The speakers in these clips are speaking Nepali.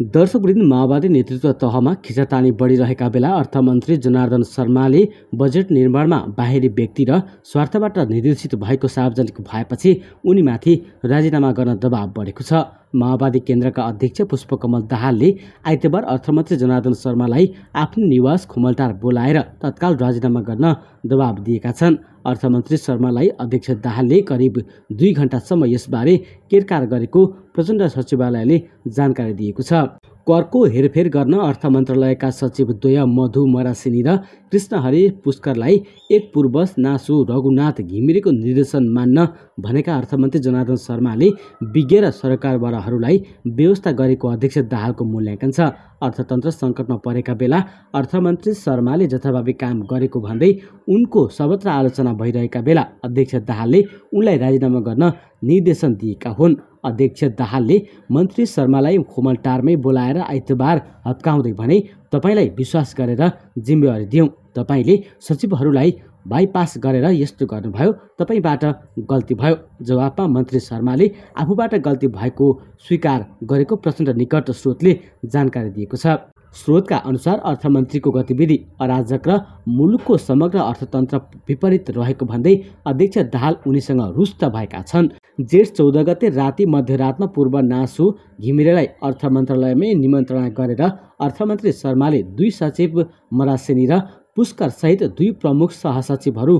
दर्शकवृन्द माओवादी नेतृत्व तहमा खिचातानी बढिरहेका बेला अर्थमन्त्री जनार्दन शर्माले बजेट निर्माणमा बाहिरी व्यक्ति र स्वार्थबाट निर्देशित भएको सार्वजनिक भएपछि उनीमाथि राजीनामा गर्न दबाव बढेको छ माओवादी केन्द्रका अध्यक्ष पुष्पकमल दाहालले आइतबार अर्थमन्त्री जनार्दन शर्मालाई आफ्नो निवास खुमलटार बोलाएर तत्काल राजीनामा गर्न दबाब दिएका छन् अर्थमन्त्री शर्मालाई अध्यक्ष दाहालले करिब दुई घन्टासम्म यसबारे केरकार गरेको प्रचण्ड सचिवालयले जानकारी दिएको छ करको हेरफेर गर्न अर्थ मन्त्रालयका सचिवद्वय मधु मरासिनी र कृष्णहरि पुष्करलाई एक पूर्वज नासु रघुनाथ घिमिरेको निर्देशन मान्न भनेका अर्थमन्त्री जनार्दन शर्माले विज्ञ र सरकारवालाहरूलाई व्यवस्था गरेको अध्यक्ष दाहालको मूल्याङ्कन छ अर्थतन्त्र सङ्कटमा परेका बेला अर्थमन्त्री शर्माले जथाभावी काम गरेको भन्दै उनको सर्वत्र आलोचना भइरहेका बेला अध्यक्ष दाहालले उनलाई राजीनामा गर्न निर्देशन दिएका हुन् अध्यक्ष दाहालले मन्त्री शर्मालाई खोमलटारमै बोलाएर आइतबार हत्काउँदै भने तपाईँलाई विश्वास गरेर जिम्मेवारी दिउँ तपाईँले सचिवहरूलाई बाइपास गरेर यस्तो गर्नुभयो तपाईँबाट गल्ती भयो जवाबमा मन्त्री शर्माले आफूबाट गल्ती भएको स्वीकार गरेको प्रचण्ड निकट स्रोतले जानकारी दिएको छ स्रोतका अनुसार अर्थमन्त्रीको गतिविधि अराजक र मुलुकको समग्र अर्थतन्त्र विपरीत रहेको भन्दै अध्यक्ष दाहाल उनीसँग रुष्ट भएका छन् जेठ चौध गते राति मध्यरातमा पूर्व नासु घिमिरेलाई अर्थ मन्त्रालयमै निमन्त्रणा गरेर अर्थमन्त्री शर्माले दुई सचिव मरासेनी र पुष्करसहित दुई प्रमुख सहसचिवहरू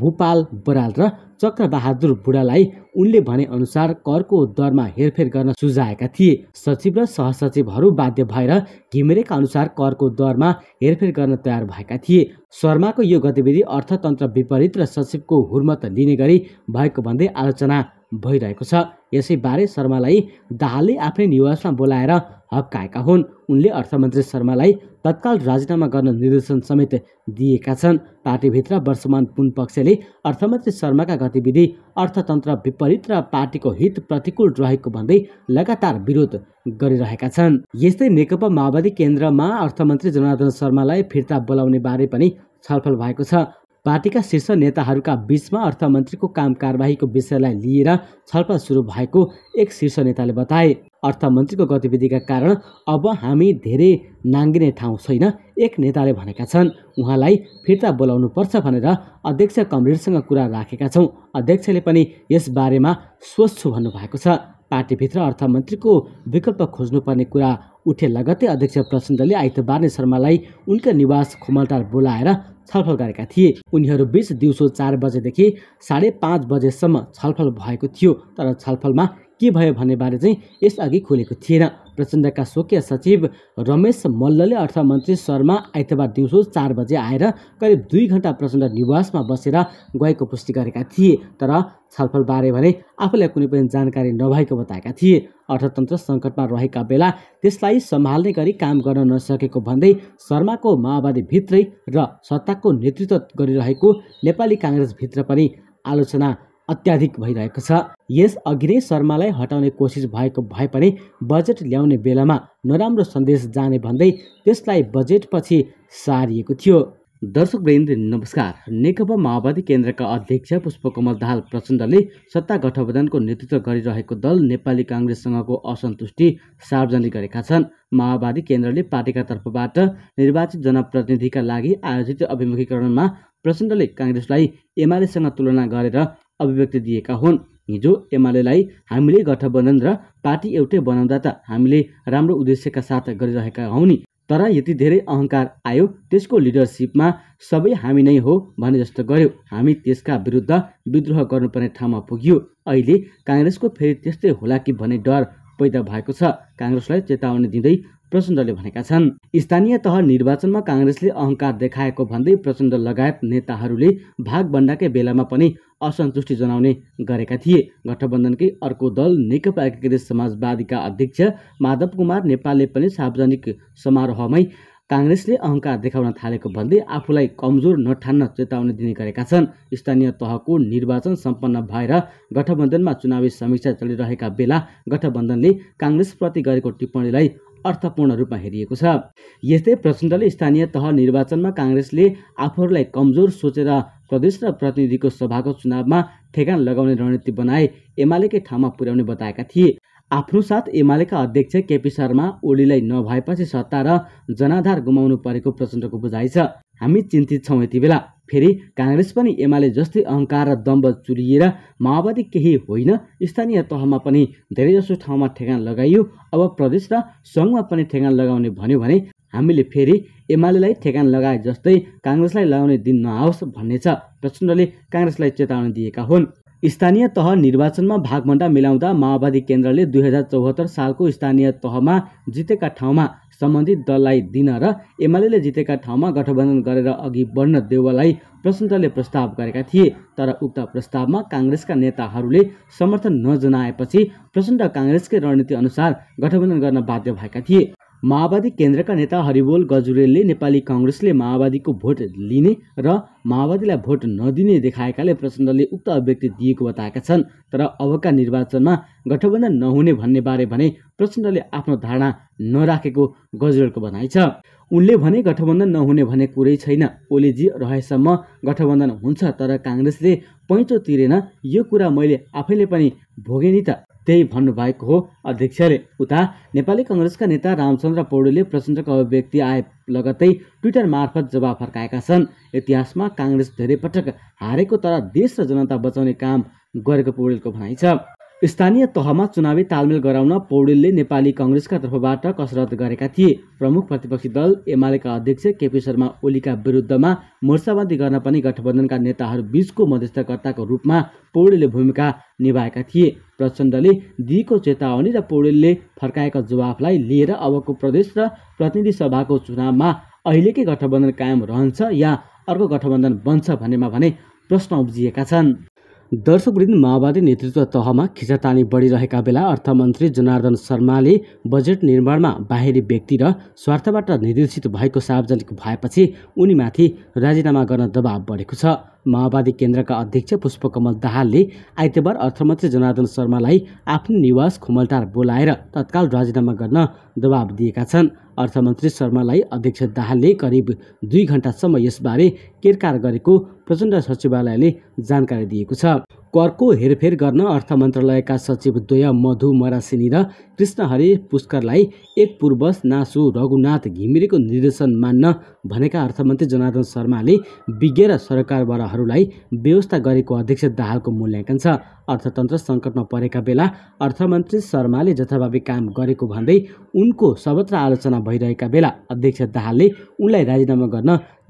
भोपाल बराल र चक्रबहादुर बुढालाई उनले भने अनुसार करको दरमा हेरफेर गर्न सुझाएका थिए सचिव र सहसचिवहरू बाध्य भएर घिमिरेका अनुसार करको दरमा हेरफेर गर्न तयार भएका थिए शर्माको यो गतिविधि अर्थतन्त्र विपरीत र सचिवको हुर्मत लिने गरी भएको भन्दै आलोचना भइरहेको छ यसैबारे शर्मालाई दाहालले आफ्नै निवासमा बोलाएर हक्काएका हुन् उनले अर्थमन्त्री शर्मालाई तत्काल राजीनामा गर्न निर्देशन समेत दिएका छन् पार्टीभित्र वर्षमान पक्षले अर्थमन्त्री शर्माका गतिविधि अर्थतन्त्र विपरीत र पार्टीको हित प्रतिकूल रहेको भन्दै लगातार विरोध गरिरहेका छन् यस्तै नेकपा माओवादी केन्द्रमा अर्थमन्त्री जनार्दन शर्मालाई फिर्ता बोलाउने बारे पनि छलफल भएको छ पार्टीका शीर्ष नेताहरूका बीचमा अर्थमन्त्रीको काम कारवाहीको विषयलाई लिएर छलफल सुरु भएको एक शीर्ष नेताले बताए अर्थमन्त्रीको गतिविधिका कारण अब हामी धेरै नाङ्गिने ठाउँ छैन एक नेताले भनेका छन् उहाँलाई फिर्ता बोलाउनुपर्छ भनेर अध्यक्ष कमरेडसँग कुरा राखेका छौँ अध्यक्षले पनि यस बारेमा सोच्छु भन्नुभएको छ पार्टीभित्र अर्थमन्त्रीको विकल्प खोज्नुपर्ने कुरा उठे लगत्तै अध्यक्ष प्रचण्डले आइतबार नै शर्मालाई उनका निवास खुमलटार बोलाएर छलफल गरेका थिए बिच दिउँसो चार बजेदेखि साढे पाँच बजेसम्म छलफल भएको थियो तर छलफलमा के भयो भन्नेबारे चाहिँ यसअघि खुलेको थिएन प्रचण्डका स्वकीय सचिव रमेश मल्लले अर्थमन्त्री शर्मा आइतबार दिउँसो चार बजे आएर करिब दुई घन्टा प्रचण्ड निवासमा बसेर गएको पुष्टि गरेका थिए तर छलफलबारे भने आफूलाई कुनै पनि जानकारी नभएको बताएका थिए अर्थतन्त्र सङ्कटमा रहेका बेला त्यसलाई सम्हाल्ने गरी काम गर्न नसकेको भन्दै शर्माको माओवादीभित्रै र सत्ताको नेतृत्व गरिरहेको नेपाली काङ्ग्रेसभित्र पनि आलोचना अत्याधिक भइरहेको छ यस अघि नै शर्मालाई हटाउने कोसिस भएको भए पनि बजेट ल्याउने बेलामा नराम्रो सन्देश जाने भन्दै त्यसलाई बजेटपछि सारिएको थियो दर्शक वृन्द नमस्कार नेकपा माओवादी केन्द्रका अध्यक्ष पुष्पकमल दाहाल प्रचण्डले सत्ता गठबन्धनको नेतृत्व गरिरहेको दल नेपाली काङ्ग्रेससँगको असन्तुष्टि सार्वजनिक गरेका छन् माओवादी केन्द्रले पार्टीका तर्फबाट निर्वाचित जनप्रतिनिधिका लागि आयोजित अभिमुखीकरणमा प्रचण्डले काङ्ग्रेसलाई एमालेसँग तुलना गरेर अभिव्यक्ति दिएका हुन् हिजो एमालेलाई हामीले गठबन्धन र पार्टी एउटै बनाउँदा त हामीले राम्रो उद्देश्यका साथ गरिरहेका हौ नि तर यति धेरै अहङ्कार आयो त्यसको लिडरसिपमा सबै हामी नै हो भने जस्तो गर्यो हामी त्यसका विरुद्ध विद्रोह गर्नुपर्ने ठाउँमा पुग्यो अहिले काङ्ग्रेसको फेरि त्यस्तै होला कि भन्ने डर पैदा भएको छ काङ्ग्रेसलाई चेतावनी दिँदै प्रचण्डले भनेका छन् स्थानीय तह निर्वाचनमा काङ्ग्रेसले अहङ्कार देखाएको भन्दै प्रचण्ड लगायत नेताहरूले भाग बन्डाकै बेलामा पनि असन्तुष्टि जनाउने गरेका थिए गठबन्धनकै अर्को दल नेकपा एकीकृत समाजवादीका अध्यक्ष माधव कुमार नेपालले पनि सार्वजनिक समारोहमै काङ्ग्रेसले अहङ्कार देखाउन थालेको भन्दै आफूलाई कमजोर नठान्न चेतावनी दिने गरेका छन् स्थानीय तहको निर्वाचन सम्पन्न भएर गठबन्धनमा चुनावी समीक्षा चलिरहेका बेला गठबन्धनले काङ्ग्रेसप्रति गरेको टिप्पणीलाई अर्थपूर्ण रूपमा हेरिएको छ यस्तै प्रचण्डले स्थानीय तह निर्वाचनमा काङ्ग्रेसले आफूहरूलाई कमजोर सोचेर प्रदेश र प्रतिनिधिको सभाको चुनावमा ठेगान लगाउने रणनीति बनाए एमालेकै ठाउँमा पुर्याउने बताएका थिए आफ्नो साथ एमालेका अध्यक्ष केपी शर्मा ओलीलाई नभएपछि सत्ता र जनाधार गुमाउनु परेको प्रचण्डको बुझाइ छ हामी चिन्तित छौँ यति बेला फेरि काङ्ग्रेस पनि एमाले जस्तै अहङ्कार र दम्ब चुरिएर माओवादी केही होइन स्थानीय तहमा पनि धेरैजसो ठाउँमा ठेगान लगाइयो अब प्रदेश र सङ्घमा पनि ठेगान लगाउने भन्यो भने हामीले फेरि एमालेलाई ठेगान लगाए जस्तै काङ्ग्रेसलाई लगाउने दिन नआओस् भन्ने छ प्रचण्डले काङ्ग्रेसलाई चेतावनी दिएका हुन् स्थानीय तह निर्वाचनमा भागभन्दा मिलाउँदा माओवादी केन्द्रले दुई हजार चौहत्तर सालको स्थानीय तहमा जितेका ठाउँमा सम्बन्धित दललाई दिन र एमाले जितेका ठाउँमा गठबन्धन गरेर अघि बढ्न देउवालाई प्रचण्डले प्रस्ताव गरेका थिए तर उक्त प्रस्तावमा काङ्ग्रेसका नेताहरूले समर्थन नजनाएपछि प्रचण्ड काङ्ग्रेसकै रणनीति अनुसार गठबन्धन गर्न बाध्य भएका थिए माओवादी केन्द्रका नेता हरिबोल गजुरेलले नेपाली कङ्ग्रेसले माओवादीको भोट लिने र माओवादीलाई भोट नदिने देखाएकाले प्रचण्डले उक्त अभिव्यक्ति दिएको बताएका छन् तर अबका निर्वाचनमा गठबन्धन नहुने भन्ने बारे भने प्रचण्डले आफ्नो धारणा नराखेको गजुरेलको भनाइ छ उनले भने गठबन्धन नहुने भने कुरै छैन ओलीजी रहेसम्म गठबन्धन हुन्छ तर काङ्ग्रेसले पैँचो तिरेन यो कुरा मैले आफैले पनि भोगेँ नि त त्यही भन्नुभएको हो अध्यक्षले उता नेपाली कङ्ग्रेसका नेता रामचन्द्र पौडेलले प्रचण्डको अभिव्यक्ति आए लगत्तै ट्विटर मार्फत जवाब फर्काएका छन् इतिहासमा काङ्ग्रेस धेरै पटक हारेको तर देश र जनता बचाउने काम गरेको पौडेलको भनाइ छ स्थानीय तहमा चुनावी तालमेल गराउन पौडेलले नेपाली कङ्ग्रेसका तर्फबाट कसरत गरेका थिए प्रमुख प्रतिपक्षी दल एमालेका अध्यक्ष केपी शर्मा ओलीका विरुद्धमा मोर्चाबन्दी गर्न पनि गठबन्धनका नेताहरू नेताहरूबीचको मध्यस्थकर्ताको रूपमा पौडेलले भूमिका निभाएका थिए प्रचण्डले दिएको चेतावनी र पौडेलले फर्काएका जवाफलाई लिएर अबको प्रदेश र प्रतिनिधि सभाको चुनावमा अहिलेकै गठबन्धन कायम रहन्छ या अर्को गठबन्धन बन्छ भन्नेमा भने प्रश्न उब्जिएका छन् दर्शकवृन्द माओवादी नेतृत्व तहमा खिचातानी बढिरहेका बेला अर्थमन्त्री जनार्दन शर्माले बजेट निर्माणमा बाहिरी व्यक्ति र स्वार्थबाट निर्देशित भएको सार्वजनिक भएपछि उनीमाथि राजीनामा गर्न दबाव बढेको छ माओवादी केन्द्रका अध्यक्ष पुष्पकमल दाहालले आइतबार अर्थमन्त्री जनार्दन शर्मालाई आफ्नो निवास खुमलटार बोलाएर तत्काल राजीनामा गर्न दबाब दिएका छन् अर्थमन्त्री शर्मालाई अध्यक्ष दाहालले करिब दुई घन्टासम्म यसबारे केरकार गरेको प्रचण्ड सचिवालयले जानकारी दिएको छ करको हेरफेर गर्न अर्थ मन्त्रालयका सचिवद्वय मधु मरासिनी र कृष्णहरि पुष्करलाई एक पूर्वज नासु रघुनाथ घिमिरेको निर्देशन मान्न भनेका अर्थमन्त्री जनार्दन शर्माले विज्ञ र सरकारवालाहरूलाई व्यवस्था गरेको अध्यक्ष दाहालको मूल्याङ्कन छ अर्थतन्त्र सङ्कटमा परेका बेला अर्थमन्त्री शर्माले जथाभावी काम गरेको भन्दै उनको सर्वत्र आलोचना भइरहेका बेला अध्यक्ष दाहालले उनलाई राजीनामा गर्न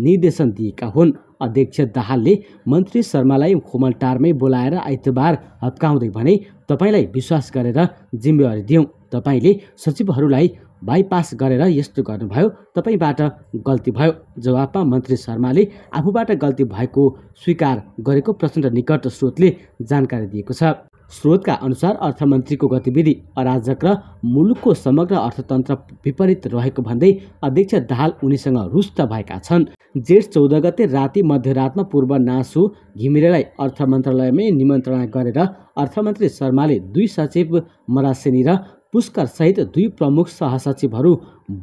निर्देशन दिएका हुन् अध्यक्ष दाहालले मन्त्री शर्मालाई खोमलटारमै बोलाएर आइतबार हत्काउँदै भने तपाईँलाई विश्वास गरेर जिम्मेवारी दिउँ तपाईँले सचिवहरूलाई बाइपास गरेर यस्तो गर्नुभयो तपाईँबाट गल्ती भयो जवाबमा मन्त्री शर्माले आफूबाट गल्ती भएको स्वीकार गरेको प्रचण्ड निकट स्रोतले जानकारी दिएको छ स्रोतका अनुसार अर्थमन्त्रीको गतिविधि अराजक र मुलुकको समग्र अर्थतन्त्र विपरीत रहेको भन्दै अध्यक्ष दाहाल उनीसँग रुष्ट भएका छन् जेठ चौध गते राति मध्यरातमा पूर्व नासु घिमिरेलाई अर्थ मन्त्रालयमै निमन्त्रणा गरेर अर्थमन्त्री शर्माले दुई सचिव मरासेनी र पुष्कर सहित दुई प्रमुख सहसचिवहरू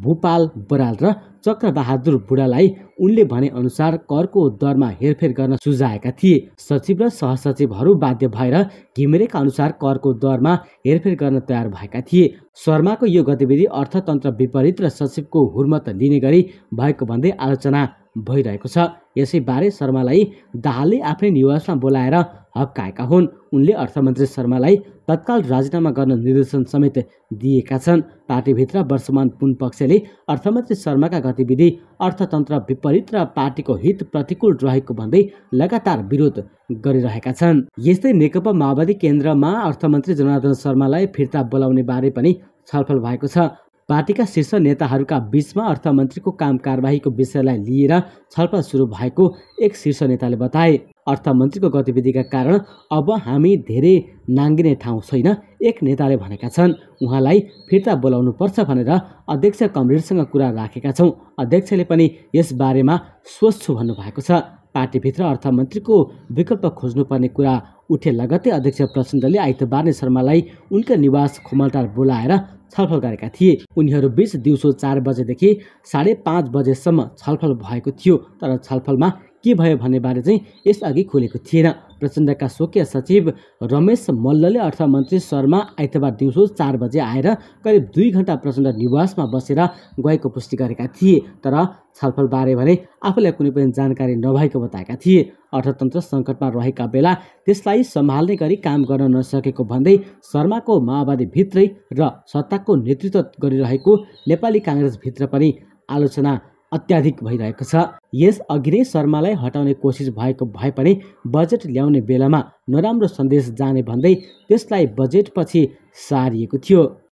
भूपाल बराल र चक्रबहादुर बुढालाई उनले भनेअनुसार करको दरमा हेरफेर गर्न सुझाएका थिए सचिव र सहसचिवहरू बाध्य भएर घिमिरेका अनुसार करको दरमा हेरफेर गर्न तयार भएका थिए शर्माको यो गतिविधि अर्थतन्त्र विपरीत र सचिवको हुर्मत लिने गरी भएको भन्दै आलोचना भइरहेको छ यसैबारे शर्मालाई दाहालले आफ्नै निवासमा बोलाएर हप्काएका हुन् उनले अर्थमन्त्री शर्मालाई तत्काल राजीनामा गर्न निर्देशन समेत दिएका छन् पार्टीभित्र वर्षमान पुन पक्षले अर्थमन्त्री शर्माका गतिविधि अर्थतन्त्र विपरीत र पार्टीको हित प्रतिकूल रहेको भन्दै लगातार विरोध गरिरहेका छन् यस्तै नेकपा माओवादी केन्द्रमा अर्थमन्त्री जनार्दन शर्मालाई फिर्ता बोलाउने बारे पनि छलफल भएको छ पार्टीका शीर्ष नेताहरूका बीचमा अर्थमन्त्रीको काम कारवाहीको विषयलाई लिएर छलफल सुरु भएको एक शीर्ष नेताले बताए अर्थमन्त्रीको गतिविधिका कारण अब हामी धेरै नाङ्गिने ठाउँ छैन एक नेताले भनेका छन् उहाँलाई फिर्ता पर्छ भनेर अध्यक्ष कमरेडसँग कुरा राखेका छौँ अध्यक्षले पनि यस बारेमा सोच्छु भन्नुभएको छ पार्टीभित्र अर्थमन्त्रीको विकल्प खोज्नुपर्ने कुरा उठे लगत्तै अध्यक्ष प्रचण्डले आइतबार शर्मालाई उनका निवास खुमलटार बोलाएर छलफल गरेका थिए उनीहरू बिच दिउँसो चार बजेदेखि साढे पाँच बजेसम्म छलफल भएको थियो तर छलफलमा के भयो भन्नेबारे चाहिँ यसअघि खुलेको थिएन प्रचण्डका स्वकीय सचिव रमेश मल्लले अर्थमन्त्री शर्मा आइतबार दिउँसो चार बजे आएर करिब दुई घन्टा प्रचण्ड निवासमा बसेर गएको पुष्टि गरेका थिए तर छलफलबारे भने आफूलाई कुनै पनि जानकारी नभएको बताएका थिए अर्थतन्त्र सङ्कटमा रहेका बेला त्यसलाई सम्हाल्ने गरी काम गर्न नसकेको भन्दै शर्माको माओवादीभित्रै र सत्ताको नेतृत्व गरिरहेको नेपाली काङ्ग्रेसभित्र पनि आलोचना अत्याधिक भइरहेको छ यसअघि नै शर्मालाई हटाउने कोसिस भएको भए पनि बजेट ल्याउने बेलामा नराम्रो सन्देश जाने भन्दै त्यसलाई बजेटपछि सारिएको थियो